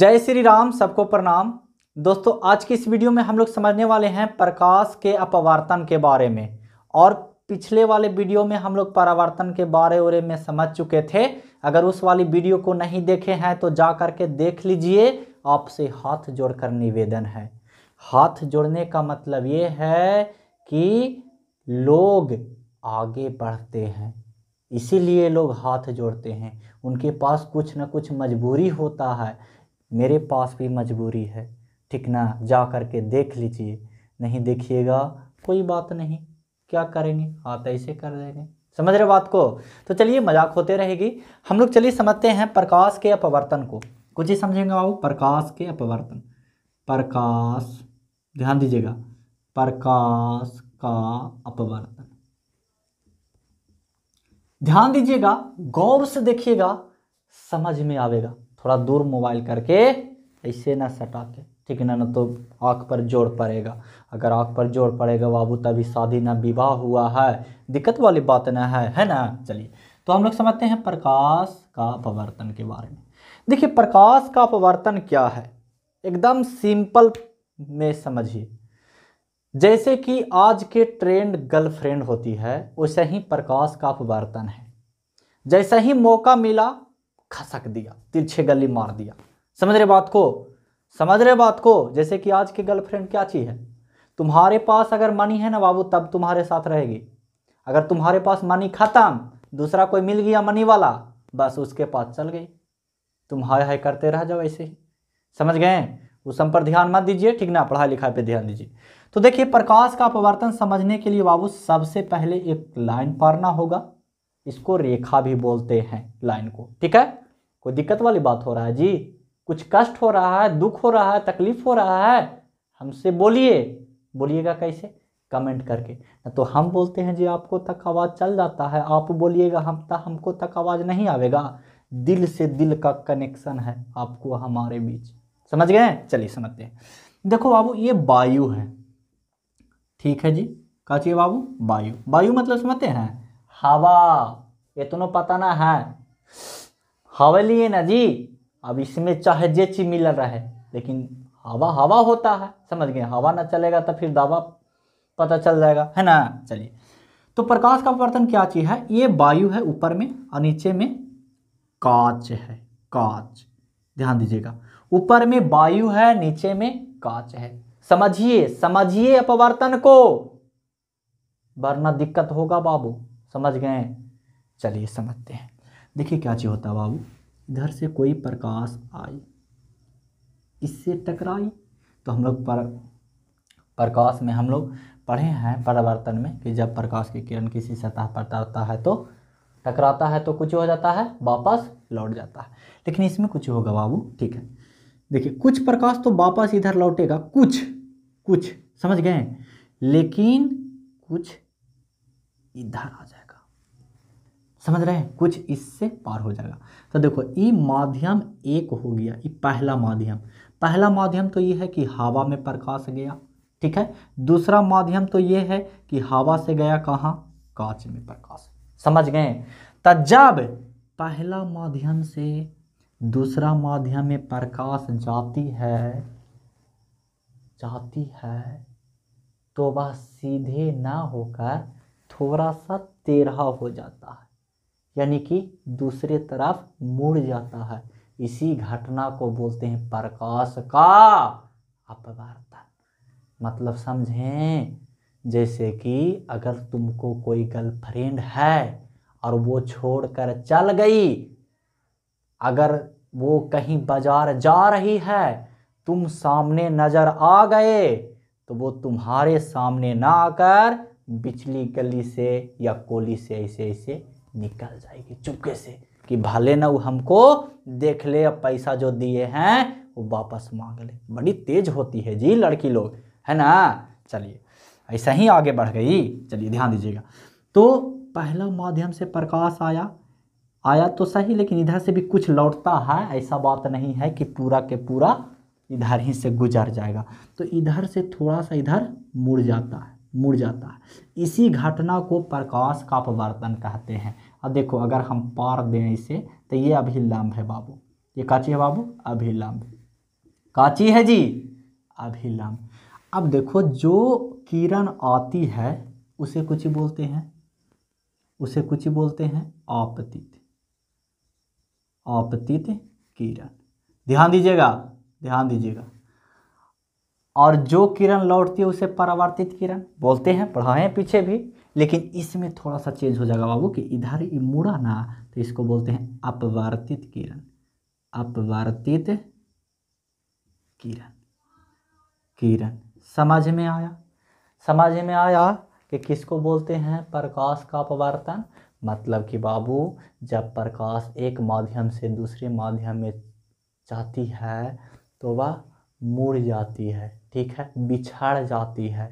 जय श्री राम सबको प्रणाम दोस्तों आज की इस वीडियो में हम लोग समझने वाले हैं प्रकाश के अपवर्तन के बारे में और पिछले वाले वीडियो में हम लोग परावर्तन के बारे उरे में समझ चुके थे अगर उस वाली वीडियो को नहीं देखे हैं तो जा करके देख लीजिए आपसे हाथ जोड़कर निवेदन है हाथ जोड़ने का मतलब ये है कि लोग आगे बढ़ते हैं इसीलिए लोग हाथ जोड़ते हैं उनके पास कुछ ना कुछ मजबूरी होता है मेरे पास भी मजबूरी है ठीक ना जा कर के देख लीजिए नहीं देखिएगा कोई बात नहीं क्या करेंगे हाँ ऐसे कर देंगे समझ रहे बात को तो चलिए मजाक होते रहेगी हम लोग चलिए समझते हैं प्रकाश के अपवर्तन को कुछ ही समझेंगे बाबू प्रकाश के अपवर्तन प्रकाश ध्यान दीजिएगा प्रकाश का अपवर्तन ध्यान दीजिएगा गौर से देखिएगा समझ में आवेगा थोड़ा दूर मोबाइल करके ऐसे ना सटा के ठीक है ना ना तो आँख पर जोर पड़ेगा अगर आँख पर जोर पड़ेगा बाबू तभी शादी ना विवाह हुआ है दिक्कत वाली बात ना है है ना चलिए तो हम लोग समझते हैं प्रकाश का अपवर्तन के बारे में देखिए प्रकाश का अपवर्तन क्या है एकदम सिंपल में समझिए जैसे कि आज के ट्रेंड गर्लफ्रेंड होती है वैसे ही प्रकाश का अपवर्तन है जैसे ही मौका मिला खसक दिया तिरछे गली मार दिया समझ रहे बात को समझ रहे बात को जैसे कि आज की गर्लफ्रेंड क्या चीज़ है तुम्हारे पास अगर मनी है ना बाबू तब तुम्हारे साथ रहेगी अगर तुम्हारे पास मनी खत्म दूसरा कोई मिल गया मनी वाला बस उसके पास चल गई तुम हाय हाय करते रह जाओ ऐसे ही समझ गए उस सब पर ध्यान मत दीजिए ठीक ना पढ़ाई लिखाई पे ध्यान दीजिए तो देखिए प्रकाश का अपवर्तन समझने के लिए बाबू सबसे पहले एक लाइन पारना होगा इसको रेखा भी बोलते हैं लाइन को ठीक है कोई दिक्कत वाली बात हो रहा है जी कुछ कष्ट हो रहा है दुख हो रहा है तकलीफ हो रहा है हमसे बोलिए बोलिएगा कैसे कमेंट करके तो हम बोलते हैं जी आपको तक आवाज़ चल जाता है आप बोलिएगा हम तो हमको तक आवाज़ नहीं आवेगा दिल से दिल का कनेक्शन है आपको हमारे बीच समझ गए चलिए समझते हैं देखो बाबू ये वायु है ठीक है जी कहा चाहिए बाबू वायु वायु मतलब समझते हैं हवा इतना तो पता ना है हवा लिए ना जी अब इसमें चाहे जे चीज मिल रहा है लेकिन हवा हवा होता है समझ गए हवा ना चलेगा तो फिर दावा पता चल जाएगा है ना चलिए तो प्रकाश का अपवर्तन क्या चीज़ है ये वायु है ऊपर में और नीचे में कांच है कांच ध्यान दीजिएगा ऊपर में वायु है नीचे में कांच है समझिए समझिए अपवर्तन को वरना दिक्कत होगा बाबू समझ गए चलिए समझते हैं देखिए क्या चाहिए होता बाबू इधर से कोई प्रकाश आई इससे टकराई तो हम लोग पर प्रकाश में हम लोग पढ़े हैं परिवर्तन में कि जब प्रकाश की किरण किसी सतह पर तरता है तो टकराता है तो कुछ हो जाता है वापस लौट जाता है लेकिन इसमें कुछ होगा बाबू ठीक है देखिए कुछ प्रकाश तो वापस इधर लौटेगा कुछ कुछ समझ गए लेकिन कुछ इधर आ जाएगा समझ रहे हैं कुछ इससे पार हो जाएगा तो देखो ये माध्यम एक हो गया ये पहला माध्यम पहला माध्यम तो ये है कि हवा में प्रकाश गया ठीक है दूसरा माध्यम तो ये है कि हवा से गया कहाँ कांच में प्रकाश समझ गए तो जब पहला माध्यम से दूसरा माध्यम में प्रकाश जाती है जाती है तो वह सीधे ना होकर थोड़ा सा तेरह हो जाता है यानी कि दूसरे तरफ मुड़ जाता है इसी घटना को बोलते हैं प्रकाश का अपवर्तन मतलब समझें जैसे कि अगर तुमको कोई गर्लफ्रेंड है और वो छोड़कर चल गई अगर वो कहीं बाजार जा रही है तुम सामने नज़र आ गए तो वो तुम्हारे सामने ना आकर बिचली गली से या कोली से ऐसे ऐसे निकल जाएगी चुपके से कि भले ना वो हमको देख ले अब पैसा जो दिए हैं वो वापस मांग ले बड़ी तेज होती है जी लड़की लोग है ना चलिए ऐसा ही आगे बढ़ गई चलिए ध्यान दीजिएगा तो पहला माध्यम से प्रकाश आया आया तो सही लेकिन इधर से भी कुछ लौटता है ऐसा बात नहीं है कि पूरा के पूरा इधर ही से गुजर जाएगा तो इधर से थोड़ा सा इधर मुड़ जाता है मुड़ जाता है इसी घटना को प्रकाश का अपवर्तन कहते हैं अब देखो अगर हम पार दें इसे तो ये अभिलंब है बाबू ये काची है बाबू अभिलंब काची है जी अभिलंब अब देखो जो किरण आती है उसे कुछ बोलते हैं उसे कुछ बोलते हैं आपतित आपतित किरण ध्यान दीजिएगा ध्यान दीजिएगा और जो किरण लौटती है उसे परावर्तित किरण बोलते हैं पढ़ाए पीछे भी लेकिन इसमें थोड़ा सा चेंज हो जाएगा बाबू कि इधर ये मुड़ा ना तो इसको बोलते हैं अपवर्तित किरण अपवर्तित किरण किरण समझ में आया समझ में आया कि किसको बोलते हैं प्रकाश का अपवर्तन मतलब कि बाबू जब प्रकाश एक माध्यम से दूसरे माध्यम में जाती है तो वह मुड़ जाती है ठीक है बिछड़ जाती है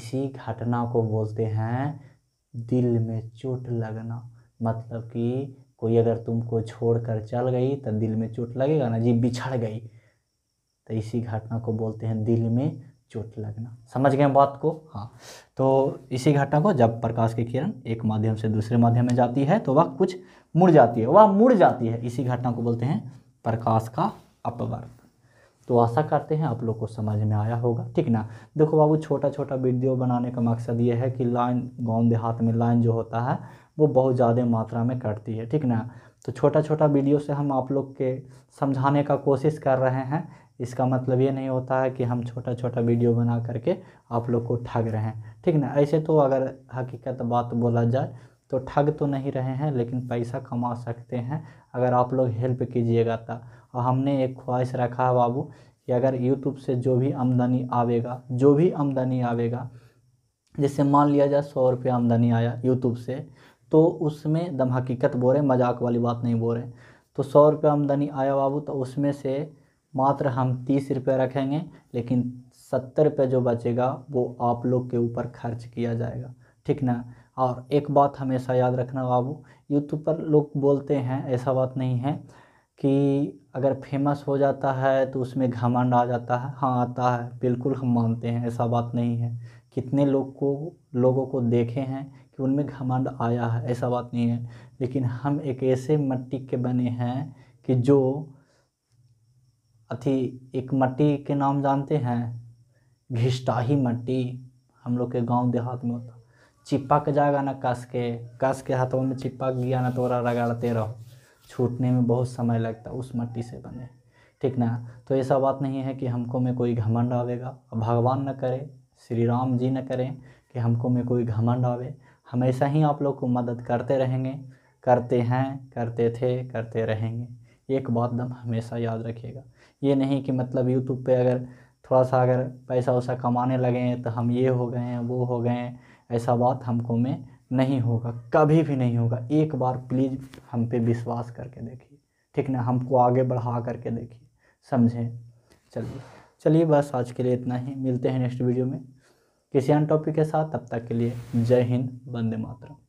इसी घटना को बोलते हैं दिल में चोट लगना मतलब कि कोई अगर तुमको छोड़ कर चल गई तो दिल में चोट लगेगा ना जी बिछड़ गई तो इसी घटना को बोलते हैं दिल में चोट लगना समझ गए बात को हाँ तो इसी घटना को जब प्रकाश की किरण एक माध्यम से दूसरे माध्यम में जाती है तो वह कुछ मुड़ जाती है वह मुड़ जाती है इसी घटना को बोलते हैं प्रकाश का अपवर्त तो आशा करते हैं आप लोग को समझ में आया होगा ठीक ना देखो बाबू छोटा छोटा वीडियो बनाने का मकसद ये है कि लाइन गाँव देहात में लाइन जो होता है वो बहुत ज़्यादा मात्रा में कटती है ठीक ना तो छोटा छोटा वीडियो से हम आप लोग के समझाने का कोशिश कर रहे हैं इसका मतलब ये नहीं होता है कि हम छोटा छोटा वीडियो बना करके आप लोग को ठग रहे हैं ठीक ना ऐसे तो अगर हकीकत बात बोला जाए तो ठग तो नहीं रहे हैं लेकिन पैसा कमा सकते हैं अगर आप लोग हेल्प कीजिएगा तो और हमने एक ख्वाहिश रखा है बाबू कि अगर यूट्यूब से जो भी आमदनी आवेगा जो भी आमदनी आवेगा जैसे मान लिया जाए सौ रुपये आमदनी आया यूट्यूब से तो उसमें दम हकीकत बोरे मजाक वाली बात नहीं बोरे तो सौ रुपये आमदनी आया बाबू तो उसमें से मात्र हम तीस रुपये रखेंगे लेकिन सत्तर रुपये जो बचेगा वो आप लोग के ऊपर खर्च किया जाएगा ठीक ना और एक बात हमेशा याद रखना बाबू यूट्यूब पर लोग बोलते हैं ऐसा बात नहीं है कि अगर फेमस हो जाता है तो उसमें घमंड आ जाता है हाँ आता है बिल्कुल हम मानते हैं ऐसा बात नहीं है कितने लोग को लोगों को देखे हैं कि उनमें घमंड आया है ऐसा बात नहीं है लेकिन हम एक ऐसे मट्टी के बने हैं कि जो अथी एक मट्टी के नाम जानते हैं घिष्टाही मट्टी हम लोग के गांव देहात में होता चिपक जाएगा ना कस के कस के हाथों में चिपक गया ना तोरा रगाड़ते रहो छूटने में बहुत समय लगता है उस मट्टी से बने ठीक ना तो ऐसा बात नहीं है कि हमको में कोई घमंड आवेगा भगवान न करे श्री राम जी न करें कि हमको में कोई घमंड आवे हमेशा ही आप लोग को मदद करते रहेंगे करते हैं करते थे करते रहेंगे एक बात दम हमेशा याद रखिएगा ये नहीं कि मतलब यूट्यूब पे अगर थोड़ा सा अगर पैसा वैसा कमाने लगे हैं तो हम ये हो गए हैं वो हो गए हैं ऐसा बात हमको में नहीं होगा कभी भी नहीं होगा एक बार प्लीज़ हम पे विश्वास करके देखिए ठीक ना हमको आगे बढ़ा करके देखिए समझें चलिए चलिए बस आज के लिए इतना ही मिलते हैं नेक्स्ट वीडियो में किसी अन्य टॉपिक के साथ तब तक के लिए जय हिंद वंदे मातरम